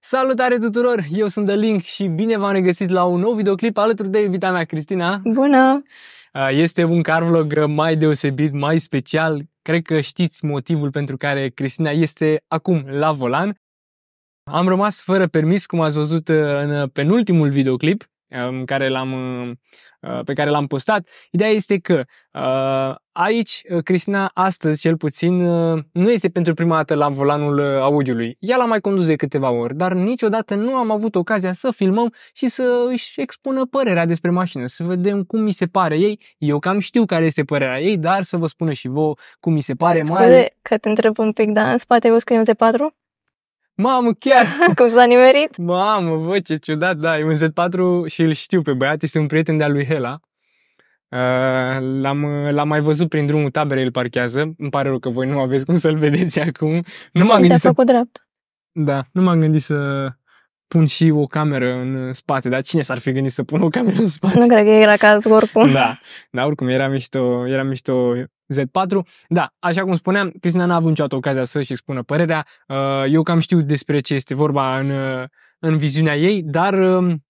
Salutare tuturor! Eu sunt The Link și bine v-am regăsit la un nou videoclip alături de iubita mea, Cristina. Bună! Este un carvlog mai deosebit, mai special. Cred că știți motivul pentru care Cristina este acum la volan. Am rămas fără permis, cum ați văzut în penultimul videoclip, Um, care l-am, uh, pe care l-am postat. Ideea este că uh, aici uh, Cristina astăzi cel puțin nu este pentru prima dată la volanul audiului. Ea l-a mai condus de câteva ori, dar niciodată nu am avut ocazia să filmăm și să își expună părerea despre mașină, să vedem cum mi se pare ei. Eu cam știu care este părerea ei, dar să vă spună și vouă cum mi se pare. Scuze mai... că te întreb un pic, da, în spate ai văzut că e un 4 Mamă, chiar! Cum s-a nimerit? Mamă, vă, ce ciudat, da, e un Z4 și îl știu pe băiat, este un prieten de-a lui Hela. Uh, l-am, l-am mai văzut prin drumul taberei, îl parchează. Îmi pare rău că voi nu aveți cum să-l vedeți acum. Nu m-am gândit să... drept. Da, nu m-am gândit să pun și o cameră în spate, dar cine s-ar fi gândit să pun o cameră în spate? Nu cred că era caz oricum. Da, dar oricum era mișto, era mișto Z4. Da, așa cum spuneam, Cristina n-a avut niciodată ocazia să-și spună părerea. Uh, eu cam știu despre ce este vorba în, uh, în viziunea ei, dar um,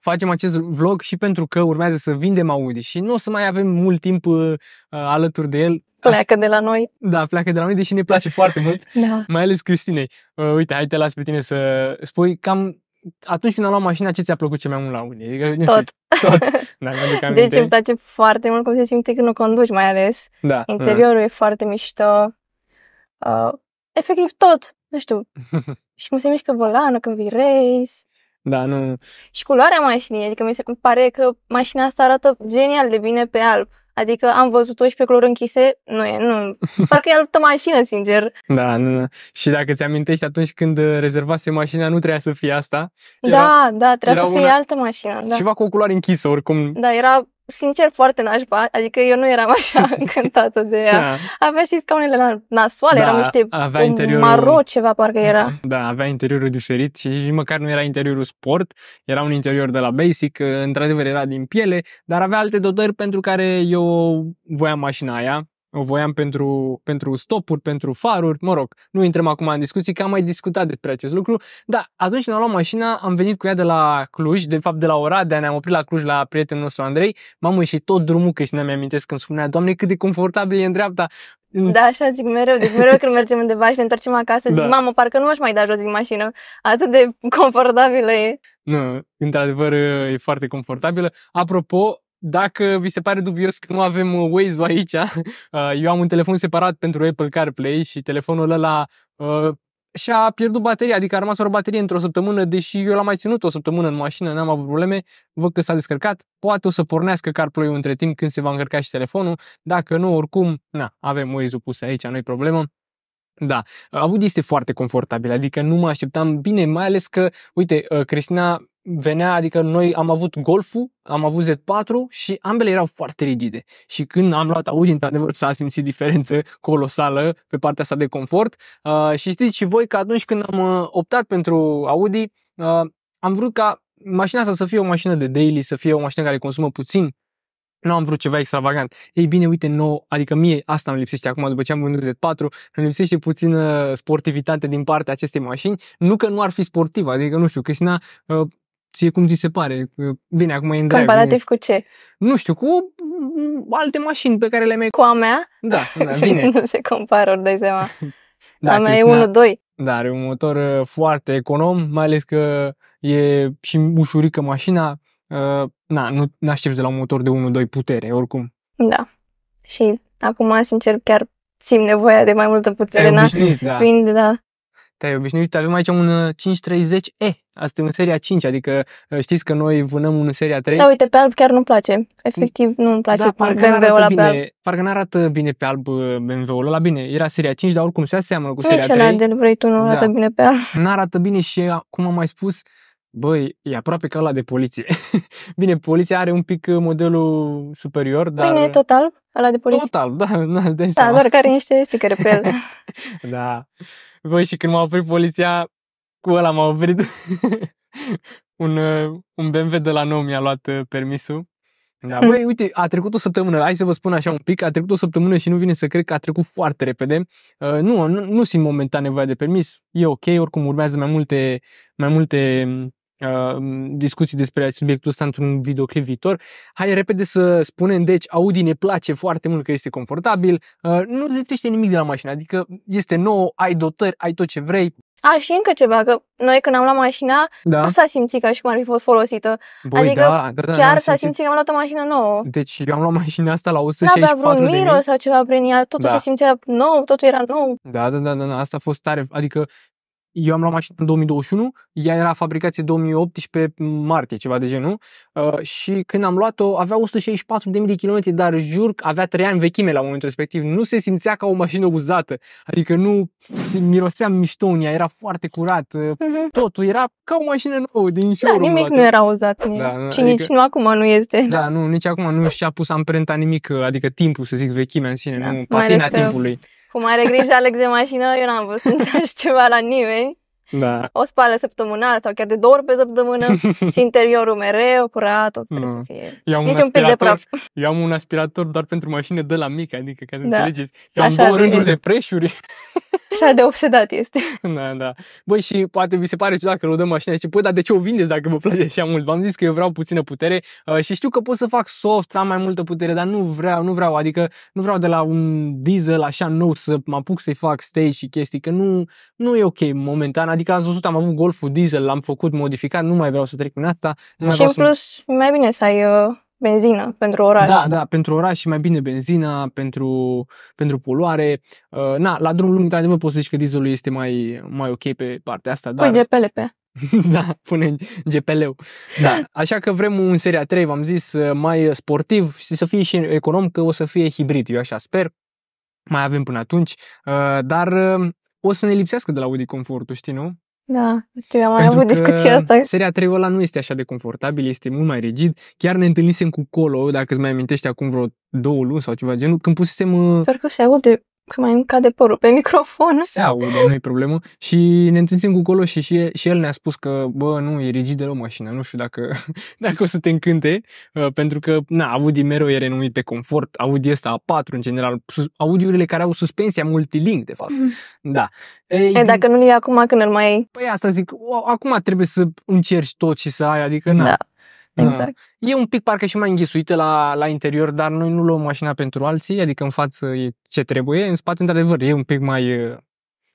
facem acest vlog și pentru că urmează să vindem Audi și nu o să mai avem mult timp uh, alături de el. Pleacă de la noi. Da, pleacă de la noi, deși ne place da. foarte mult, da. mai ales Cristinei. Uite, hai te las pe tine să spui cam atunci când am luat mașina, ce ți-a plăcut cel mai mult la Audi? Adică, nu tot. Știu, tot. Da, deci îmi place foarte mult cum se simte când o conduci, mai ales. Da. da. Interiorul da. e foarte mișto. Uh, efectiv tot, nu știu. și cum se mișcă volanul când vii race. Da, nu... Și culoarea mașinii, adică mi se pare că mașina asta arată genial de bine pe alb. Adică am văzut-o și pe clor închise, nu e, nu. Parcă e altă mașină, sincer. Da, nu, nu. Și dacă ți amintești, atunci când rezervase mașina, nu trebuia să fie asta. Da, era, da, da, trebuia să fie una... altă mașină. Da. Ceva cu o culoare închisă, oricum. Da, era sincer, foarte nașpa, adică eu nu eram așa încântată de ea. Da. Avea și scaunele nasoale, da, erau niște avea interiorul... maro ceva, parcă era. Da, avea interiorul diferit și măcar nu era interiorul sport, era un interior de la basic, într-adevăr era din piele, dar avea alte dotări pentru care eu voiam mașina aia, o voiam pentru, pentru stopuri, pentru faruri, mă rog, nu intrăm acum în discuții, că am mai discutat despre acest lucru, dar atunci când am luat mașina, am venit cu ea de la Cluj, de fapt de la Oradea, ne-am oprit la Cluj la prietenul nostru Andrei, mamă și tot drumul, că și ne-am amintesc când spunea, Doamne, cât de confortabil e în dreapta, da, așa zic mereu. Deci mereu când mergem undeva și ne întoarcem acasă, zic, da. mamă, parcă nu aș mai da jos din mașină. Atât de confortabilă e. Nu, într-adevăr e foarte confortabilă. Apropo, dacă vi se pare dubios că nu avem uh, Waze aici, uh, eu am un telefon separat pentru Apple CarPlay și telefonul ăla uh, și-a pierdut bateria, adică a rămas o baterie într-o săptămână, deși eu l-am mai ținut o săptămână în mașină, n-am avut probleme, văd că s-a descărcat, poate o să pornească CarPlay-ul între timp când se va încărca și telefonul, dacă nu, oricum, na, avem Waze-ul pus aici, nu-i problemă. Da, Audi este foarte confortabil, adică nu mă așteptam bine, mai ales că, uite, uh, Cristina venea, adică noi am avut Golful, am avut Z4 și ambele erau foarte rigide. Și când am luat Audi, într-adevăr, s-a simțit diferență colosală pe partea asta de confort. Uh, și știți și voi că atunci când am uh, optat pentru Audi, uh, am vrut ca mașina asta să fie o mașină de daily, să fie o mașină care consumă puțin nu am vrut ceva extravagant. Ei bine, uite, nou, adică mie asta îmi lipsește acum după ce am vândut Z4, îmi lipsește puțină uh, sportivitate din partea acestei mașini. Nu că nu ar fi sportivă, adică nu știu, Cristina, uh, ție cum ți se pare? Uh, bine, acum e în drive, Comparativ bine. cu ce? Nu știu, cu mm, alte mașini pe care le mai... Cu a mea? Da, da bine. nu se compară, ori dai seama. da, a mea Cristina, e 1-2. Da, are un motor foarte econom, mai ales că e și ușurică mașina, Uh, na, nu aștepți de la un motor de 1-2 putere, oricum. Da. Și acum, sincer, chiar simt nevoia de mai multă putere. Te-ai obișnuit, da. Fiind, da. Te-ai obișnuit. Avem aici un 530E. Uh, asta e în seria 5, adică uh, știți că noi vânăm în seria 3. Da, uite, pe alb chiar nu-mi place. Efectiv, nu-mi place da, BMW-ul ăla bine, pe alb. Parcă păi, nu da. arată bine pe alb BMW-ul ăla. Bine, era seria 5, dar oricum se aseamănă cu Nici seria 3. Nici ăla de vrei tu nu arată da. bine pe alb. Nu arată bine și, cum am mai spus, uh, Băi, e aproape ca la de poliție. Bine, poliția are un pic uh, modelul superior, păi dar... Bine, total ala de poliție? Total, da, da, de Da, doar că are niște sticker pe el. da. Băi, și când m-a oprit poliția, cu ăla m-a oprit. un, uh, un BMW de la nou mi-a luat uh, permisul. Da, hmm. băi, uite, a trecut o săptămână, hai să vă spun așa un pic, a trecut o săptămână și nu vine să cred că a trecut foarte repede. Uh, nu, nu, nu simt momentan nevoia de permis, e ok, oricum urmează mai multe, mai multe Uh, discuții despre subiectul ăsta într-un videoclip viitor. Hai repede să spunem, deci Audi ne place foarte mult că este confortabil, uh, nu lipsește nimic de la mașină, adică este nou, ai dotări, ai tot ce vrei. A, și încă ceva, că noi când am luat mașina, da. nu s-a simțit ca și cum ar fi fost folosită. Băi, adică da, da, da, chiar s-a simțit... că am luat o mașină nouă. Deci eu am luat mașina asta la 164 N-avea da, da, vreun miros sau ceva prin ea, totul da. se simțea nou, totul era nou. Da, da, da, da, da, asta a fost tare. Adică eu am luat mașina în 2021, ea era fabricație 2018 martie, ceva de genul. Uh, și când am luat-o, avea 164.000 de kilometri, dar jur că avea 3 ani vechime la momentul respectiv. Nu se simțea ca o mașină uzată. Adică nu se mirosea mișto în ea, era foarte curat. Uh-huh. Totul era ca o mașină nouă din showroom. Da, nimic nu era uzat nici, Da, nu, și adică, nici nu acum nu este. Da, nu, nici acum nu și-a pus amprenta nimic, uh, adică timpul, să zic, vechimea în sine, da, nu patina timpului. Eu. Cu mare grijă, Alex, de mașină, eu n-am văzut să ceva la nimeni. Da. O spală săptămânal sau chiar de două ori pe săptămână și interiorul mereu curat, tot trebuie mm. să fie. Eu am Nici un, deci un pic de praf. Eu am un aspirator doar pentru mașină de la mică, adică ca să da. înțelegeți. Eu am Așa două rânduri de preșuri. Așa de obsedat este. Da, da. Băi, și poate vi se pare ciudat că lăudăm mașina și păi, dar de ce o vindeți dacă vă place așa mult? V-am zis că eu vreau puțină putere uh, și știu că pot să fac soft, să am mai multă putere, dar nu vreau, nu vreau, adică nu vreau de la un diesel așa nou să mă apuc să-i fac stage și chestii, că nu, nu e ok momentan, adică am văzut, am avut golful diesel, l-am făcut modificat, nu mai vreau să trec în asta. Nu și în plus, să... mai bine să ai uh benzină pentru oraș. Da, da, pentru oraș și mai bine benzina, pentru, pentru poluare. Uh, na, la drum lung, într-adevăr, poți să zici că dieselul este mai, mai ok pe partea asta. Dar... Păi GPLP. da, pune GPL-ul. Da. Așa că vrem un Seria 3, v-am zis, uh, mai sportiv și să fie și econom, că o să fie hibrid, eu așa sper. Mai avem până atunci, uh, dar uh, o să ne lipsească de la Audi confortul, știi, nu? Da, știu, am mai Pentru avut discuția asta. Seria 3 ăla nu este așa de confortabil, este mult mai rigid. Chiar ne întâlnisem cu Colo, dacă îți mai amintești acum vreo două luni sau ceva genul, când pusesem... Uh, Parcă și acum că mai îmi cade părul pe microfon. Se aude, nu-i problemă. Și ne întâlnim cu Colo și, și, și el ne-a spus că, bă, nu, e rigid o mașina, nu știu dacă, dacă o să te încânte, uh, pentru că, na, Audi mereu e renumit pe confort, Audi ăsta A4, în general, Audiurile care au suspensia multilink, de fapt. Mm. Da. Ei, e, dacă nu l iei acum, când îl mai ai? Păi asta zic, acum trebuie să încerci tot și să ai, adică, na. Da da. Exact. e un pic parcă și mai înghesuită la, la interior, dar noi nu luăm mașina pentru alții, adică în față e ce trebuie, în spate, într-adevăr, e un pic mai, uh,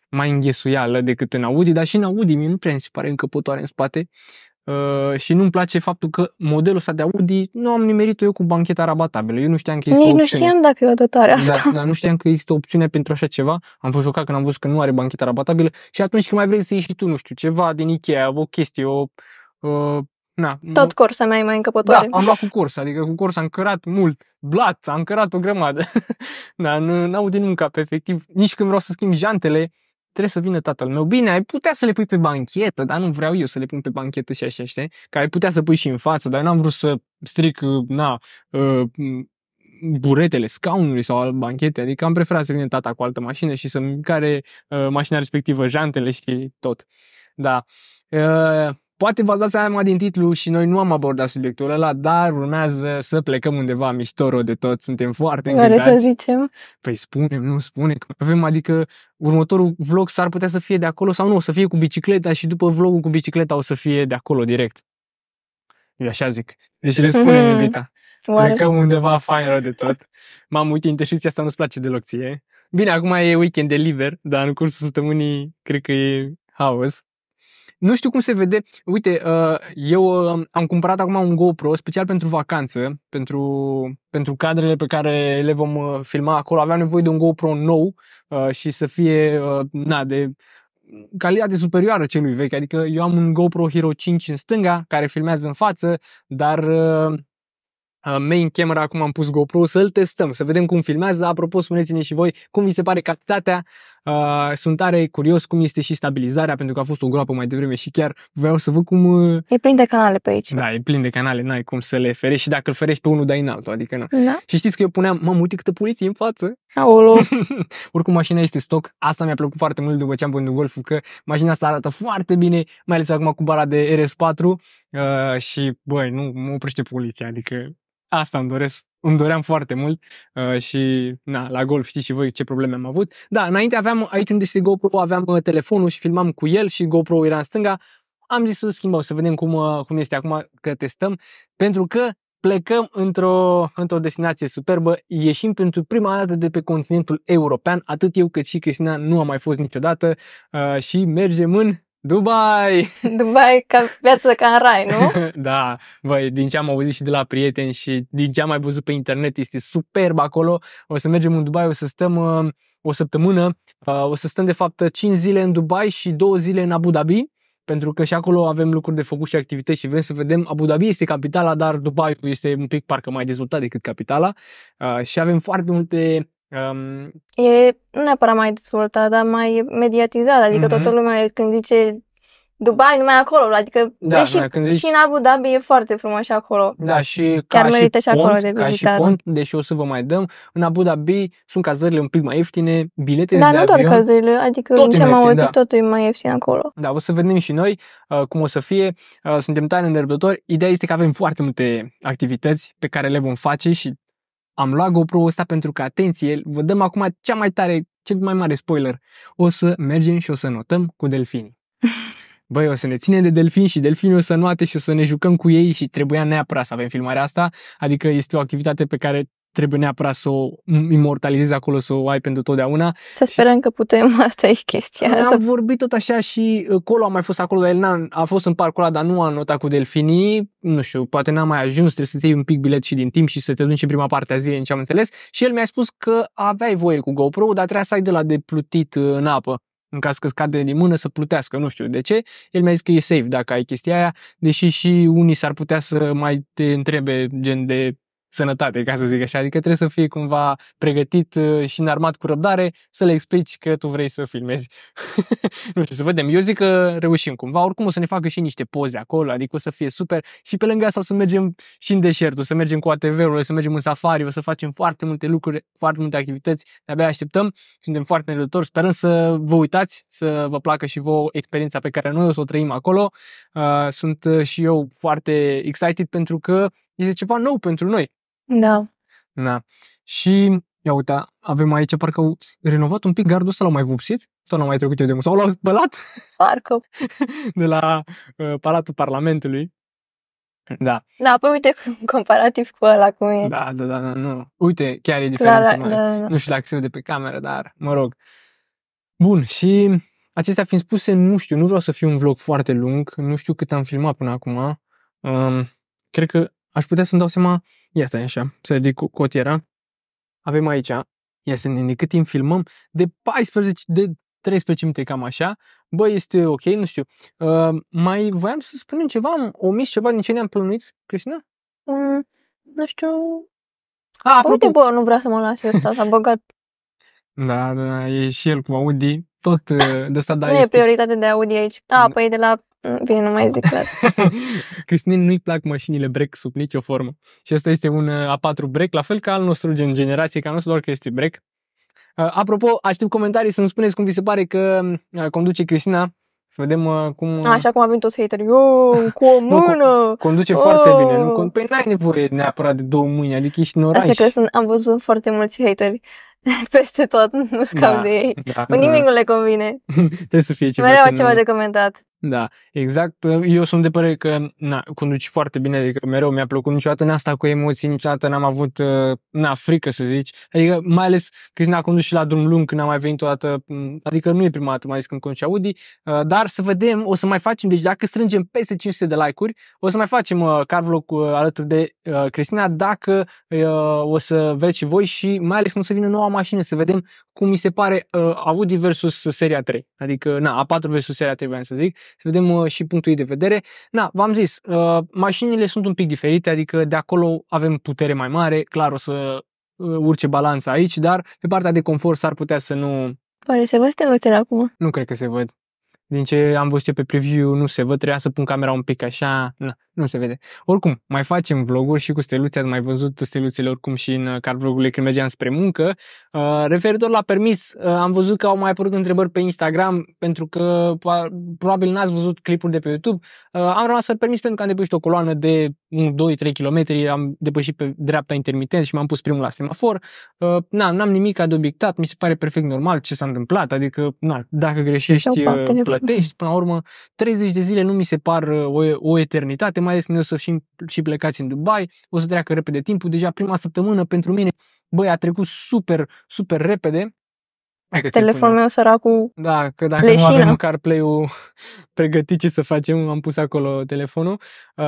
mai înghesuială decât în Audi, dar și în Audi mi nu prea se pare încăpătoare în spate. Uh, și nu-mi place faptul că modelul ăsta de Audi nu am nimerit eu cu bancheta rabatabilă. Eu nu știam că există Nici nu știam dacă e o dotare da, asta. Dar, dar nu știam că există opțiune pentru așa ceva. Am fost jucat când am văzut că nu are bancheta rabatabilă și atunci când mai vrei să ieși tu, nu știu, ceva din Ikea, o chestie, o, uh, Na, Tot m- Corsa mea e mai încăpătoare. Da, am luat cu Corsa, adică cu Corsa am cărat mult, blat, am cărat o grămadă. da, nu, n-au din un cap, efectiv. Nici când vreau să schimb jantele, trebuie să vină tatăl meu. Bine, ai putea să le pui pe banchetă, dar nu vreau eu să le pun pe banchetă și așa, știi? Că ai putea să pui și în față, dar eu n-am vrut să stric, na, uh, buretele scaunului sau al banchetei, adică am preferat să vină tata cu altă mașină și să-mi care uh, mașina respectivă, jantele și tot. Da. Uh, Poate v-ați dat seama din titlu și noi nu am abordat subiectul ăla, dar urmează să plecăm undeva miștoro de tot. Suntem foarte încântați. Oare să zicem? Păi spune, nu spune. Avem, adică, următorul vlog s-ar putea să fie de acolo sau nu, o să fie cu bicicleta și după vlogul cu bicicleta o să fie de acolo direct. Eu așa zic. Deci le spune mm-hmm. invita. Oare? Plecăm undeva fain de tot. M-am uitat, interșiția asta nu-ți place deloc ție. Bine, acum e weekend de liber, dar în cursul săptămânii cred că e haos nu știu cum se vede. Uite, uh, eu um, am cumpărat acum un GoPro special pentru vacanță, pentru, pentru cadrele pe care le vom uh, filma acolo. Aveam nevoie de un GoPro nou uh, și să fie na, de calitate superioară celui vechi. Adică eu am un GoPro Hero 5 în stânga, care filmează în față, dar main camera, acum am pus GoPro, să-l testăm, să vedem cum filmează. Apropo, spuneți-ne și voi cum vi se pare calitatea Uh, sunt tare curios cum este și stabilizarea, pentru că a fost o groapă mai devreme și chiar vreau să văd cum... Uh... E plin de canale pe aici. Da, e plin de canale, n-ai cum să le ferești și dacă îl ferești pe unul, dai în altul, adică nu. Da. Și știți că eu puneam, mă, uite câtă poliție în față. Aolo. Oricum mașina este stoc asta mi-a plăcut foarte mult după ce am vândut golf că mașina asta arată foarte bine, mai ales acum cu bara de RS4 uh, și, băi, nu mă oprește poliția, adică Asta îmi doresc îmi doream foarte mult uh, și na, la golf știți și voi ce probleme am avut. Da, înainte aveam, aici unde este GoPro, aveam uh, telefonul și filmam cu el și GoPro era în stânga. Am zis să schimbăm, să vedem cum, uh, cum este acum că testăm, pentru că plecăm într-o, într-o destinație superbă, ieșim pentru prima dată de pe continentul european, atât eu cât și Cristina nu am mai fost niciodată uh, și mergem în Dubai! Dubai ca viață ca în rai, nu? da, băi, din ce am auzit și de la prieteni și din ce am mai văzut pe internet, este superb acolo. O să mergem în Dubai, o să stăm uh, o săptămână, uh, o să stăm de fapt 5 zile în Dubai și 2 zile în Abu Dhabi, pentru că și acolo avem lucruri de făcut și activități și vrem să vedem. Abu Dhabi este capitala, dar Dubai este un pic parcă mai dezvoltat decât capitala uh, și avem foarte multe Um... E nu neapărat mai dezvoltat, dar mai mediatizat. Adică mm-hmm. toată lumea când zice Dubai, numai acolo. Adică da, și, da, când zici... și în Abu Dhabi e foarte frumos și acolo. Da, și ca Chiar merită și, și acolo pont, de vizitat. Ca și pont, deși o să vă mai dăm, în Abu Dhabi sunt cazările un pic mai ieftine, biletele da, de avion... Dar nu doar cazările, adică tot ce am auzit, da. totul e mai ieftin acolo. Da, o să vedem și noi uh, cum o să fie. Uh, suntem tare nerăbdători. Ideea este că avem foarte multe activități pe care le vom face și am luat GoPro-ul ăsta pentru că, atenție, vă dăm acum cea mai tare, cel mai mare spoiler. O să mergem și o să notăm cu delfini. Băi, o să ne ținem de delfini și delfinii o să noate și o să ne jucăm cu ei și trebuia neapărat să avem filmarea asta, adică este o activitate pe care trebuie neapărat să o imortalizezi acolo, să o ai pentru totdeauna. Să sperăm și... că putem, asta e chestia. Am să... vorbit tot așa și uh, Colo a mai fost acolo, dar el n-a, a fost în parcul ăla, dar nu a notat cu delfinii, nu știu, poate n-a mai ajuns, trebuie să-ți iei un pic bilet și din timp și să te duci în prima parte a zilei, în ce am înțeles. Și el mi-a spus că aveai voie cu GoPro, dar trebuia să ai de la de plutit uh, în apă în caz că scade din mână să plutească, nu știu de ce. El mi-a zis că e safe dacă ai chestia aia, deși și unii s-ar putea să mai te întrebe gen de sănătate, ca să zic așa. Adică trebuie să fii cumva pregătit uh, și înarmat cu răbdare să le explici că tu vrei să filmezi. nu știu, să vedem. Eu zic că reușim cumva. Oricum o să ne facă și niște poze acolo, adică o să fie super. Și pe lângă asta o să mergem și în deșertul, să mergem cu atv ul să mergem în safari, o să facem foarte multe lucruri, foarte multe activități. De-abia așteptăm. Suntem foarte nerăbdători. Sperăm să vă uitați, să vă placă și vouă experiența pe care noi o să o trăim acolo. Uh, sunt uh, și eu foarte excited pentru că este ceva nou pentru noi. Da. Da. Și, ia uite, avem aici, parcă au renovat un pic gardul ăsta, l-au mai vopsit sau l-au mai trecut eu de mult, sau l-au spălat. Parcă. de la uh, Palatul Parlamentului. Da. Da, păi uite, comparativ cu ăla cum e. Da, da, da, da nu. Uite, chiar e diferență da, mare. Da, da, da. Nu știu dacă se vede pe cameră, dar mă rog. Bun, și acestea fiind spuse, nu știu, nu vreau să fiu un vlog foarte lung, nu știu cât am filmat până acum. Um, cred că aș putea să-mi dau seama, ia stai așa, să ridic cotiera, avem aici, ia să ne ne cât timp filmăm, de 14, de 13 minute cam așa, bă, este ok, nu știu. Uh, mai voiam să spunem ceva, am omis ceva din ce ne-am plănuit, Cristina? Mm, nu știu... A, apropo... bă, nu vrea să mă lase ăsta, s-a băgat. da, da, e și el cu Audi, tot uh, de asta da Nu este. e prioritate de Audi aici. A, da. păi de la Mm, bine, nu mai zic asta. Cristin, nu-i plac mașinile break sub nicio formă. Și asta este un uh, A4 break, la fel ca al nostru gen generație, ca al nostru doar că este break. Uh, apropo, aștept comentarii să-mi spuneți cum vi se pare că uh, conduce Cristina să vedem cum... Așa cum a venit toți haterii. cu o mână! nu, conduce oh. foarte bine. Nu, păi n-ai nevoie neapărat de două mâini, adică ești în oraș. Asta că sunt, am văzut foarte mulți hateri peste tot, nu scap da, de ei. Da, da. nimic nu le convine. Trebuie să fie ceva Mereu ce ceva de comentat. Da, exact. Eu sunt de părere că na, conduci foarte bine, adică mereu mi-a plăcut niciodată, n-am stat cu emoții, niciodată n-am avut uh, na, frică să zici. Adică mai ales când n-a condus și la drum lung când am mai venit o dată, mm, adică nu e prima dată mai ales când conduci Audi, uh, dar să vedem, o să mai facem, deci dacă strângem peste 500 de like-uri, o să mai facem uh, carvlog alături de Cristina dacă o să vreți și voi și mai ales cum să vină noua mașină, să vedem cum mi se pare Audi versus seria 3, adică na, A4 versus seria 3, vreau să zic, să vedem uh, și punctul ei de vedere. Na, v-am zis, uh, mașinile sunt un pic diferite, adică de acolo avem putere mai mare, clar o să uh, urce balanța aici, dar pe partea de confort s-ar putea să nu... Oare se văd steluțele acum? Nu cred că se văd. Din ce am văzut eu pe preview, nu se văd, trebuia să pun camera un pic așa, na, nu se vede. Oricum, mai facem vloguri și cu steluțe, ați mai văzut steluțele oricum și în uh, car vlogurile când mergeam spre muncă. Uh, referitor la permis, uh, am văzut că au mai apărut întrebări pe Instagram pentru că probabil n-ați văzut clipuri de pe YouTube. Uh, am rămas fără permis pentru că am depășit o coloană de 2-3 km, am depășit pe dreapta intermitent și m-am pus primul la semafor. Uh, na, n-am nimic de obiectat, mi se pare perfect normal ce s-a întâmplat, adică na, dacă greșești, uh, plătești, până la urmă 30 de zile nu mi se par uh, o, o eternitate, mai ales când o să fim și plecați în Dubai, o să treacă repede timpul, deja prima săptămână pentru mine, băi, a trecut super, super repede. Că Telefonul meu săracul Da, că dacă leșină. nu avem măcar ul pregătit ce să facem, am pus acolo telefonul. Uh,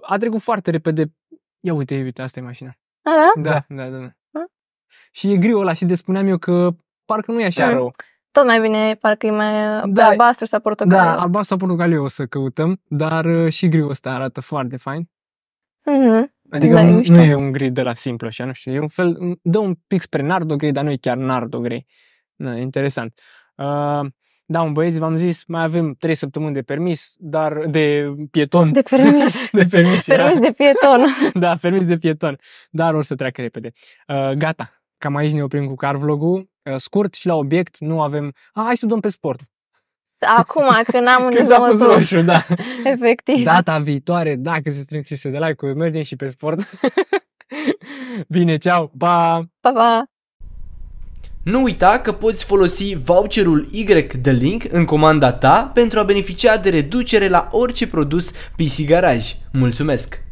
a trecut foarte repede. Ia uite, uite, asta e mașina. A, da? Da, da, da. da. Și e greu ăla și de spuneam eu că parcă nu e așa da. rău tot mai bine, parcă e mai uh, da, albastru sau portocaliu. Da, albastru sau portocaliu o să căutăm, dar uh, și griul ăsta arată foarte fain. Mm-hmm. Adică da, nu, nu e un gri de la simplu așa, nu știu, e un fel, dă un pic spre nardo gri, dar nu e chiar nardo gri. Da, interesant. Uh, da, un băieți, v-am zis, mai avem 3 săptămâni de permis, dar de pieton. De permis. de permis, permis de pieton. da, permis de pieton. Dar o să treacă repede. Uh, gata, cam aici ne oprim cu car scurt și la obiect, nu avem, a, ah, hai să dăm pe sport. Acum, n am unde să mă duc. Roșu, da. Efectiv. Data viitoare, dacă se strâng și se de like-uri, mergem și pe sport. Bine, ceau, pa! Pa, pa! Nu uita că poți folosi voucherul Y de link în comanda ta pentru a beneficia de reducere la orice produs PC Garage. Mulțumesc!